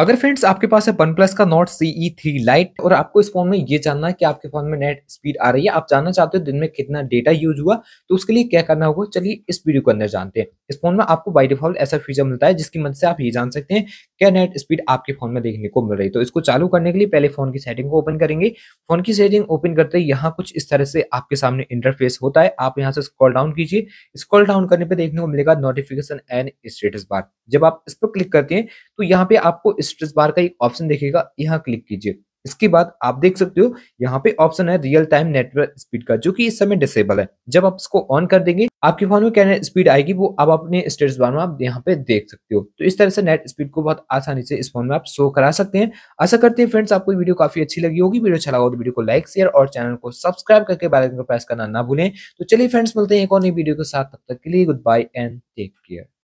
अगर फ्रेंड्स आपके पास है वन प्लस का नॉट सीई थ्री लाइट और आपको इस फोन में ये जानना है कि आपके फोन में नेट स्पीड आ रही है आप जानना चाहते हो दिन में कितना डेटा यूज हुआ तो उसके लिए क्या करना होगा चलिए इस वीडियो के अंदर जानते हैं इस फोन में आपको बाई डिफॉल्ट ऐसा फीचर मिलता है जिसकी मदद से आप ये जान सकते हैं क्या नेट स्पीड आपके फोन में देखने को मिल रही है तो इसको चालू करने के लिए पहले फोन की सेटिंग को ओपन करेंगे फोन की सेटिंग ओपन करते ही यहाँ कुछ इस तरह से आपके सामने इंटरफेस होता है आप यहाँ से स्क्रॉल डाउन कीजिए स्क्रॉल डाउन करने पर देखने को मिलेगा नोटिफिकेशन एंड स्टेटस बार जब आप इस पर क्लिक करते हैं तो यहाँ पे आपको स्ट्रेस बार का एक ऑप्शन देखेगा यहाँ क्लिक कीजिए इसके बाद आप देख सकते हो यहाँ पे ऑप्शन है रियल टाइम नेटवर्क स्पीड का जो कि इस समय डिसेबल है जब आप इसको ऑन कर देंगे आपके फोन में क्या स्पीड आएगी वो आप अपने स्टेटस बार में आप यहाँ पे देख सकते हो तो इस तरह से नेट स्पीड को बहुत आसानी से इस फोन में आप शो करा सकते हैं आशा करते हैं फ्रेंड्स आपको वीडियो काफी अच्छी लगी होगी वीडियो अच्छा लगा तो वीडियो को लाइक शेयर और चैनल को सब्सक्राइब करके बेलाइकन को प्रेस करना ना भूलें तो चलिए फ्रेंड्स मिलते हैं एक और नई वीडियो के साथ तब तक के लिए good bye and take care